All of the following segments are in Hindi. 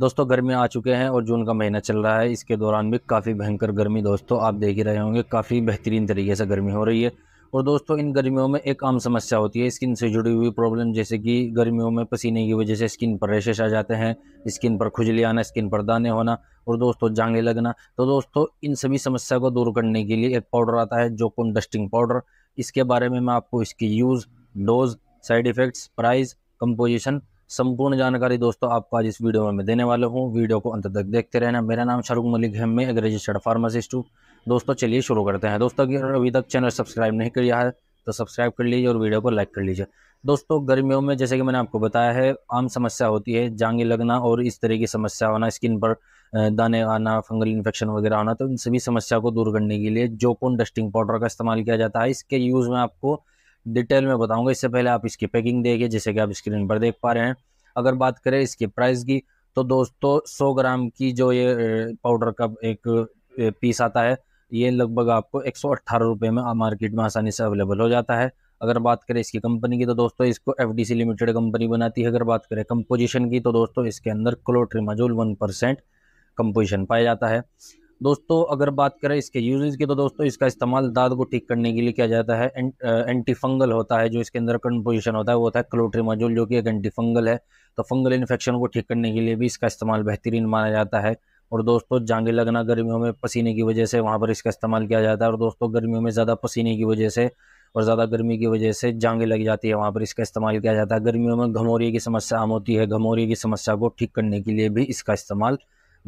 दोस्तों गर्मी आ चुके हैं और जून का महीना चल रहा है इसके दौरान भी काफ़ी भयंकर गर्मी दोस्तों आप देख ही रहे होंगे काफ़ी बेहतरीन तरीके से गर्मी हो रही है और दोस्तों इन गर्मियों में एक आम समस्या होती है स्किन से जुड़ी हुई प्रॉब्लम जैसे कि गर्मियों में पसीने की वजह से स्किन पर रेशेस आ जाते हैं स्किन पर खुजली आना स्किन पर दाने होना और दोस्तों जांगे लगना तो दोस्तों इन सभी समस्या को दूर करने के लिए एक पाउडर आता है जोकुन डस्टिंग पाउडर इसके बारे में मैं आपको इसकी use dose side effects price composition संपूर्ण जानकारी दोस्तों आपको आज इस वीडियो में मैं देने वाला हूँ वीडियो को अंत तक देखते रहना मेरा नाम शाहरुख मलिक है मैं एक रजिस्टर्ड फार्मासिस्ट हूँ दोस्तों चलिए शुरू करते हैं दोस्तों अगर अभी तक चैनल सब्सक्राइब नहीं किया है तो सब्सक्राइब कर लीजिए और वीडियो को लाइक कर लीजिए दोस्तों गर्मियों में जैसे कि मैंने आपको बताया है आम समस्या होती है जांगे लगना और इस तरह की समस्या होना स्किन पर दाने आना फंगल इन्फेक्शन वगैरह होना तो इन सभी समस्या को दूर करने के लिए जोकोन डस्टिंग पाउडर का इस्तेमाल किया जाता है इसके यूज़ में आपको डिटेल में बताऊंगा इससे पहले आप इसकी पैकिंग देखिए जैसे कि आप स्क्रीन पर देख पा रहे हैं अगर बात करें इसके प्राइस की तो दोस्तों सौ ग्राम की जो ये पाउडर का एक पीस आता है ये लगभग आपको एक सौ में मार्केट में आसानी से अवेलेबल हो जाता है अगर बात करें इसकी कंपनी की तो दोस्तों इसको एफ लिमिटेड कंपनी बनाती है अगर बात करें कंपोजिशन की तो दोस्तों इसके अंदर क्लोट्रीमाजोल वन परसेंट कंपोजिशन पाया जाता है दोस्तों अगर बात करें इसके यूजेज की तो दोस्तों इसका इस्तेमाल दाद को ठीक करने के लिए किया जाता है एंटीफंगल होता है जो इसके अंदर कंपोजिशन होता है वो होता है क्लोट्रीमाजोल जो कि एक एंटीफंगल है तो फंगल इन्फेक्शन को ठीक करने के लिए भी इसका इस्तेमाल बेहतरीन माना जाता है और दोस्तों जांगे लगना गर्मियों में पसीने की वजह से वहाँ पर इसका इस्तेमाल किया जाता है और दोस्तों गर्मियों में ज़्यादा पसीने की वजह से और ज़्यादा गर्मी की वजह से जांगे लग जाती है वहाँ पर इसका इस्तेमाल किया जाता है गर्मियों में घमोरी की समस्या आम होती है घमोरी की समस्या को ठीक करने के लिए भी इसका इस्तेमाल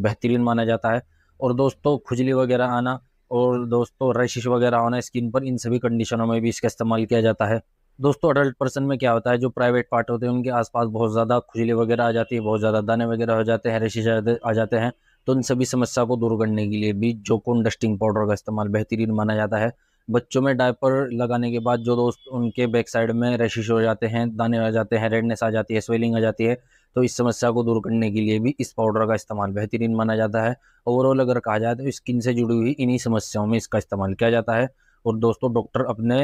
बेहतरीन माना जाता है और दोस्तों खुजली वगैरह आना और दोस्तों रशिश वगैरह आना स्किन पर इन सभी कंडीशनों में भी इसका इस्तेमाल किया जाता है दोस्तों अडल्ट पर्सन में क्या होता है जो प्राइवेट पार्ट होते हैं उनके आसपास बहुत ज़्यादा खुजली वगैरह आ जाती है बहुत ज़्यादा दाने वगैरह हो जाते हैं रशिश आ जाते हैं तो उन सभी समस्या को दूर करने के लिए भी जोकोन डस्टिंग पाउडर का इस्तेमाल बेहतरीन माना जाता है बच्चों में डायपर लगाने के बाद जो दोस्त उनके बैक साइड में रशिश हो जाते हैं दाने आ जाते हैं रेडनेस आ जाती है स्वेलिंग आ जाती है तो इस समस्या को दूर करने के लिए भी इस पाउडर का इस्तेमाल बेहतरीन माना जाता है ओवरऑल अगर कहा जाए तो स्किन से जुड़ी हुई इन्हीं समस्याओं में इसका इस्तेमाल किया जाता है और दोस्तों डॉक्टर अपने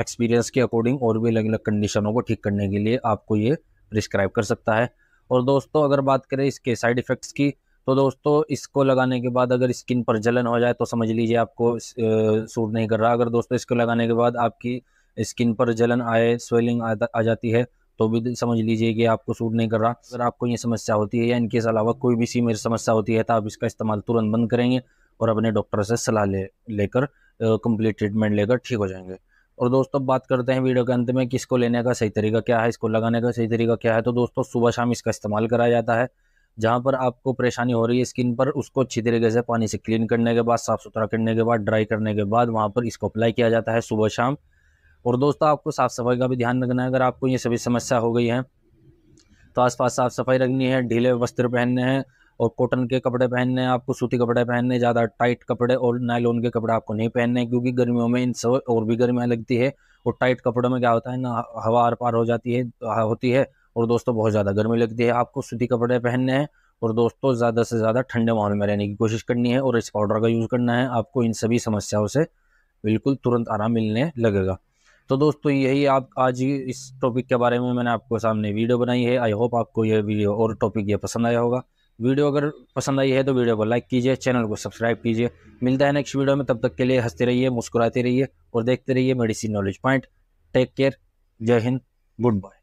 एक्सपीरियंस के अकॉर्डिंग और भी अलग अलग कंडीशनों को ठीक करने के लिए आपको ये प्रिस्क्राइब कर सकता है और दोस्तों अगर बात करें इसके साइड इफ़ेक्ट्स की तो दोस्तों इसको लगाने के बाद अगर स्किन पर जलन हो जाए तो समझ लीजिए आपको सूट नहीं कर रहा अगर दोस्तों इसको लगाने के बाद आपकी स्किन पर जलन आए स्वेलिंग आ, जाती है तो भी समझ लीजिए कि आपको सूट नहीं कर रहा अगर आपको ये समस्या होती है या इनके अलावा कोई भी सी मेरी समस्या होती है तो आप इसका इस्तेमाल तुरंत बंद करेंगे और अपने डॉक्टर से सलाह ले लेकर कंप्लीट ट्रीटमेंट लेकर ठीक हो जाएंगे और दोस्तों बात करते हैं वीडियो के अंत में किसको लेने का सही तरीका क्या है इसको लगाने का सही तरीका क्या है तो दोस्तों सुबह शाम इसका इस्तेमाल कराया जाता है जहाँ पर आपको परेशानी हो रही है स्किन पर उसको अच्छी तरीके से पानी से क्लीन करने के बाद साफ़ सुथरा करने के बाद ड्राई करने के बाद वहाँ पर इसको अप्लाई किया जाता है सुबह शाम और दोस्तों आपको साफ़ सफाई का भी ध्यान रखना है अगर आपको ये सभी समस्या हो गई है तो आसपास साफ़ सफाई रखनी है ढीले वस्त्र पहनने हैं और कॉटन के कपड़े पहनने हैं आपको सूती कपड़े पहनने ज़्यादा टाइट कपड़े और नायलोन के कपड़े आपको नहीं पहनने क्योंकि गर्मियों में इन सब और भी गर्मियाँ लगती है और टाइट कपड़ों में क्या होता है ना हवा आर पार हो जाती है होती है और दोस्तों बहुत ज़्यादा गर्मी लगती है आपको सूती कपड़े पहनने हैं और दोस्तों ज़्यादा से ज़्यादा ठंडे माहौल में रहने की कोशिश करनी है और इस पाउडर का यूज़ करना है आपको इन सभी समस्याओं से बिल्कुल तुरंत आराम मिलने लगेगा तो दोस्तों यही आप आज ही इस टॉपिक के बारे में मैंने आपको सामने वीडियो बनाई है आई होप आपको यह वीडियो और टॉपिक यह पसंद आया होगा वीडियो अगर पसंद आई है तो वीडियो को लाइक कीजिए चैनल को सब्सक्राइब कीजिए मिलता है नेक्स्ट वीडियो में तब तक के लिए हंसते रहिए मुस्कुराते रहिए और देखते रहिए medicine knowledge point take care Jai Hind good bye